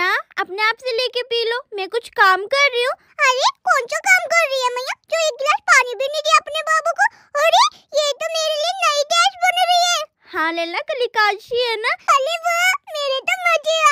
ना अपने आप से लेके पी लो मैं कुछ काम कर रही हूँ अरे कौन सा काम कर रही है मैया जो एक गिलास पानी भी नहीं दिया अपने बाबू को अरे ये तो मेरे लिए नई गैस बन रही है हाँ लेला कलिकाशी है ना अरे वो